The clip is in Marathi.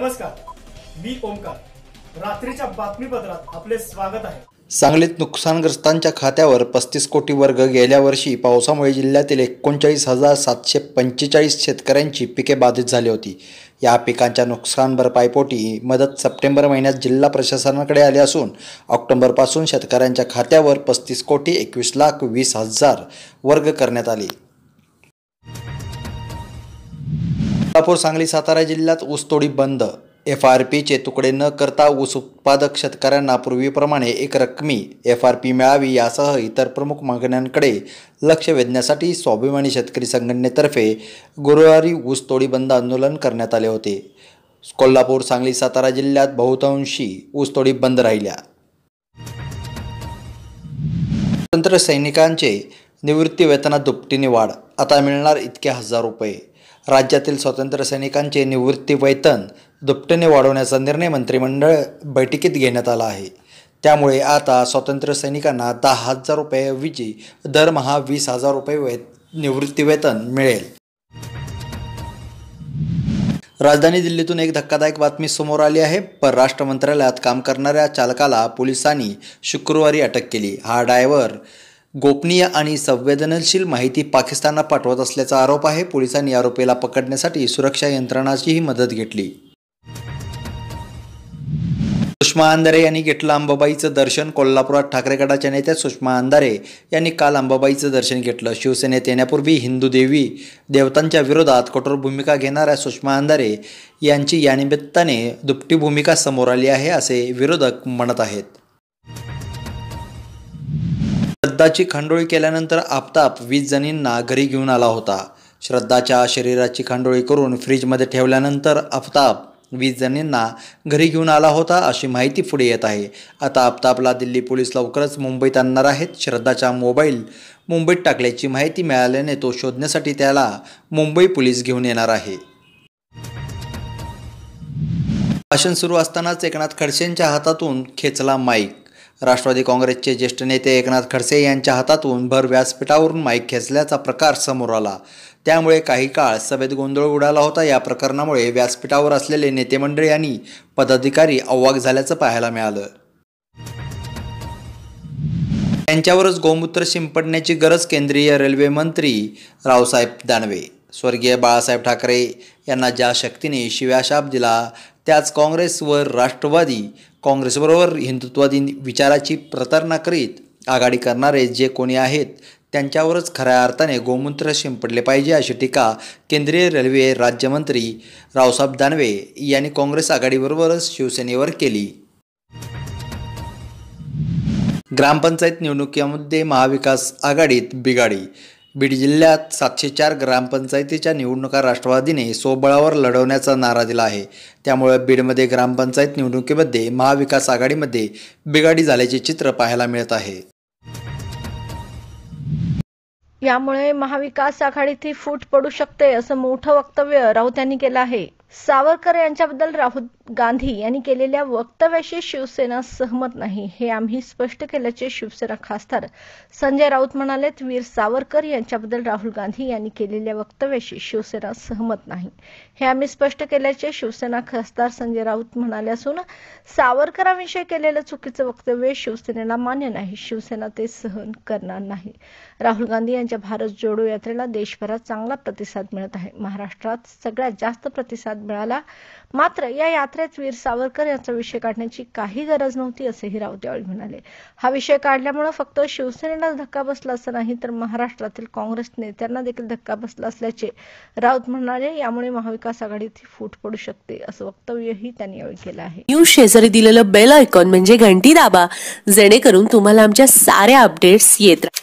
नमस्कार मी ओमकार रात्रीच्या बातमीपत्रात आपले स्वागत आहे सांगलीत नुकसानग्रस्तांच्या खात्यावर पस्तीस कोटी वर्ग गेल्या वर्षी पावसामुळे जिल्ह्यातील एकोणचाळीस हजार सातशे पंचेचाळीस शेतकऱ्यांची पिके बाधित झाली होती या पिकांच्या नुकसान भरपाईपोटी मदत सप्टेंबर महिन्यात जिल्हा प्रशासनाकडे आली असून ऑक्टोबरपासून शेतकऱ्यांच्या खात्यावर पस्तीस कोटी एकवीस लाख वीस हजार वर्ग करण्यात आली कोल्हापूर सांगली सातारा जिल्ह्यात ऊसतोडी बंद एफ आर पीचे तुकडे न करता ऊस उत्पादक शेतकऱ्यांना पूर्वीप्रमाणे एक रकमी एफ आर पी मिळावी यासह इतर प्रमुख मागण्यांकडे लक्ष वेधण्यासाठी स्वाभिमानी शेतकरी संघटनेतर्फे गुरुवारी ऊसतोडी बंद आंदोलन करण्यात आले होते कोल्हापूर सांगली सातारा जिल्ह्यात बहुतांशी ऊसतोडी बंद राहिल्या स्वतंत्र सैनिकांचे निवृत्ती वेतनात दुपटीने वाढ आता मिळणार इतके हजार रुपये राज्यातील स्वातंत्र्य सैनिकांचे निवृत्ती वेतन दुपटीने वाढवण्याचा निर्णय मंत्रिमंडळ बैठकीत घेण्यात आला आहे त्यामुळे आता स्वातंत्र्य सैनिकांना दहा हजार रुपयाऐवजी दरमहा वीस हजार रुपये वे निवृत्तीवेतन मिळेल राजधानी दिल्लीतून एक धक्कादायक बातमी समोर आली आहे परराष्ट्र मंत्रालयात काम करणाऱ्या चालकाला पोलिसांनी शुक्रवारी अटक केली हा ड्रायव्हर गोपनीय आणि संवेदनशील माहिती पाकिस्तानला पाठवत असल्याचा आरोप आहे पोलिसांनी आरोपीला पकडण्यासाठी सुरक्षा यंत्रणाचीही मदत घेतली सुषमा अंधारे यांनी घेतलं अंबाबाईचं दर्शन कोल्हापुरात ठाकरे गटाच्या नेत्या सुषमा अंधारे यांनी काल अंबाबाईचं दर्शन घेतलं शिवसेनेत येण्यापूर्वी हिंदू देवी देवतांच्या विरोधात कठोर भूमिका घेणाऱ्या सुषमा अंधारे यांची यानिमित्ताने दुपटी भूमिका समोर आली आहे असे विरोधक म्हणत आहेत श्रद्धाची खांडोळी केल्यानंतर आपताप वीस जणींना घरी घेऊन आला होता श्रद्धाच्या शरीराची खांडोळी करून फ्रीजमध्ये ठेवल्यानंतर आफताप वीस जणींना घरी घेऊन आला होता अशी माहिती पुढे येत आहे आता आफताबला दिल्ली पोलीस लवकरच मुंबईत आणणार आहेत श्रद्धाचा मोबाईल मुंबईत टाकल्याची माहिती मिळाल्याने तो शोधण्यासाठी त्याला मुंबई पोलीस घेऊन येणार आहे भाषण सुरू असतानाच एकनाथ खडसेंच्या हातातून खेचला माईक राष्ट्रवादी काँग्रेसचे ज्येष्ठ नेते एकनाथ खडसे यांच्या हातातून भर व्यासपीठावरून माईक खेचल्याचा प्रकार समोर आला त्यामुळे काही काळ सभेत गोंधळ उडाला होता या प्रकरणामुळे व्यासपीठावर असलेले नेते मंडळी आणि पदाधिकारी अव्वाक झाल्याचं पाहायला मिळालं त्यांच्यावरच गोमूत्र शिंपडण्याची गरज केंद्रीय रेल्वे मंत्री रावसाहेब दानवे स्वर्गीय बाळासाहेब ठाकरे यांना ज्या शक्तीने शिव्याशाप दिला त्याच काँग्रेसवर राष्ट्रवादी काँग्रेसबरोबर हिंदुत्वादी विचाराची प्रतारणा करीत आघाडी करणारे जे कोणी आहेत त्यांच्यावरच खऱ्या अर्थाने गोमूत्र शिंपडले पाहिजे अशी टीका केंद्रीय रेल्वे राज्यमंत्री रावसाहेब दानवे यांनी काँग्रेस आघाडीबरोबरच शिवसेनेवर केली ग्रामपंचायत निवडणुकीमध्ये महाविकास आघाडीत बिघाडी बीड जिल्ह्यात सातशे चार ग्रामपंचायतीच्या निवडणुका राष्ट्रवादीने सोबळावर लढवण्याचा नारा दिला आहे त्यामुळे बीडमध्ये ग्रामपंचायत निवडणुकीमध्ये महाविकास आघाडीमध्ये बिघाडी झाल्याचे चित्र पाहायला मिळत आहे यामुळे महाविकास आघाडीची फूट पडू शकते असं मोठं वक्तव्य राऊत यांनी केलं आहे सावरकर यांच्याबद्दल राहुल गांधी यांनी केलेल्या वक्तव्याशी शिवसेना सहमत नाही हे आम्ही स्पष्ट केल्याचे शिवसेना खासदार संजय राऊत म्हणालेत वीर सावरकर यांच्याबद्दल राहुल गांधी यांनी केलेल्या वक्तव्याशी शिवसेना सहमत नाही हे आम्ही स्पष्ट केल्याचे शिवसेना खासदार संजय राऊत म्हणाले असून सावरकरांविषयी केलेलं चुकीचं वक्तव्य शिवसेनेला मान्य नाही शिवसेना ते सहन करणार नाही राहुल गांधी यांच्या भारत जोडो यात्रेला देशभरात चांगला प्रतिसाद मिळत आहे महाराष्ट्रात सगळ्यात जास्त प्रतिसाद प्रतिसाद मिळाला मात्र या यात्रेत वीर सावरकर यांचा विषय काढण्याची काही गरज नव्हती असेही राऊत यावेळी म्हणाले हा विषय काढल्यामुळे फक्त शिवसेनेला धक्का बसला असं नाही तर महाराष्ट्रातील काँग्रेस नेत्यांना देखील धक्का बसला असल्याचे राऊत म्हणाले यामुळे महाविकास आघाडीत फूट पडू शकते असं वक्तव्यही त्यांनी यावेळी केलं आहे न्यूज शेजारी दिलेलं बेल आयकॉन म्हणजे घंटी दाबा जेणेकरून तुम्हाला आमच्या साऱ्या अपडेट्स येत